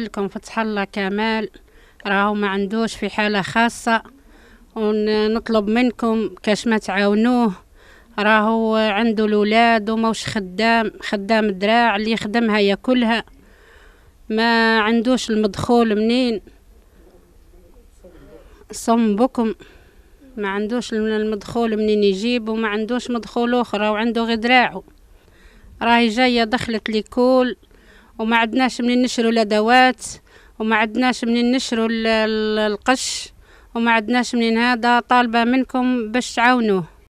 نتمنى فتح الله كمال راهو ما عندوش في حالة خاصة ونطلب منكم كاش ما تعاونوه راهو عنده الولاد وموش خدام خدام الدراع اللي يخدمها ياكلها ما عندوش المدخول منين صم بكم ما عندوش المدخول منين يجيب وما عندوش مدخول اخر او عنده غير راهي جايه دخلت ليكول وما عندناش منين نشرو الادوات وما عندناش منين نشرو القش وما عندناش منين هذا طالبه منكم باش تعاونوه